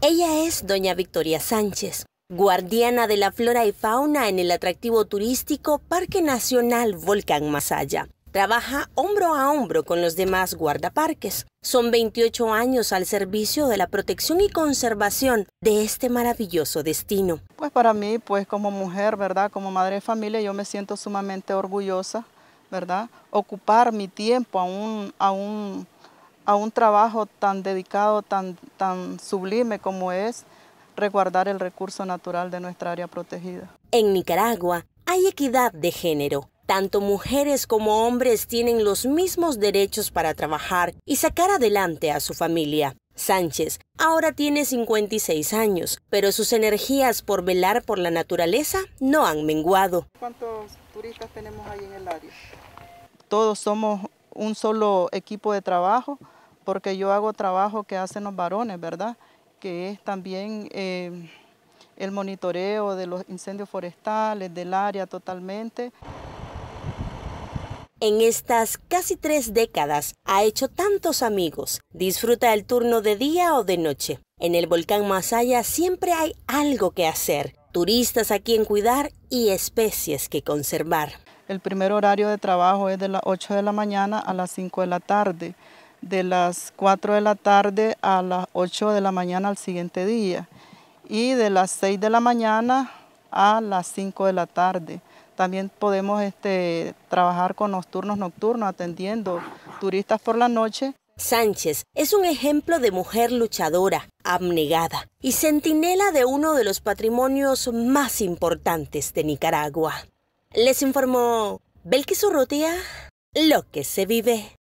Ella es doña Victoria Sánchez, guardiana de la flora y fauna en el atractivo turístico Parque Nacional Volcán Masaya. Trabaja hombro a hombro con los demás guardaparques. Son 28 años al servicio de la protección y conservación de este maravilloso destino. Pues para mí, pues como mujer, ¿verdad? Como madre de familia, yo me siento sumamente orgullosa, ¿verdad? Ocupar mi tiempo a un, a un a un trabajo tan dedicado, tan, tan sublime como es resguardar el recurso natural de nuestra área protegida. En Nicaragua hay equidad de género. Tanto mujeres como hombres tienen los mismos derechos para trabajar y sacar adelante a su familia. Sánchez ahora tiene 56 años, pero sus energías por velar por la naturaleza no han menguado. ¿Cuántos turistas tenemos ahí en el área? Todos somos un solo equipo de trabajo porque yo hago trabajo que hacen los varones, ¿verdad? Que es también eh, el monitoreo de los incendios forestales, del área totalmente. En estas casi tres décadas ha hecho tantos amigos. Disfruta el turno de día o de noche. En el volcán Masaya siempre hay algo que hacer, turistas a quien cuidar y especies que conservar. El primer horario de trabajo es de las 8 de la mañana a las 5 de la tarde de las 4 de la tarde a las 8 de la mañana al siguiente día y de las 6 de la mañana a las 5 de la tarde. También podemos este, trabajar con los turnos nocturnos atendiendo turistas por la noche. Sánchez es un ejemplo de mujer luchadora, abnegada y centinela de uno de los patrimonios más importantes de Nicaragua. Les informó Belkis Urrutia, lo que se vive.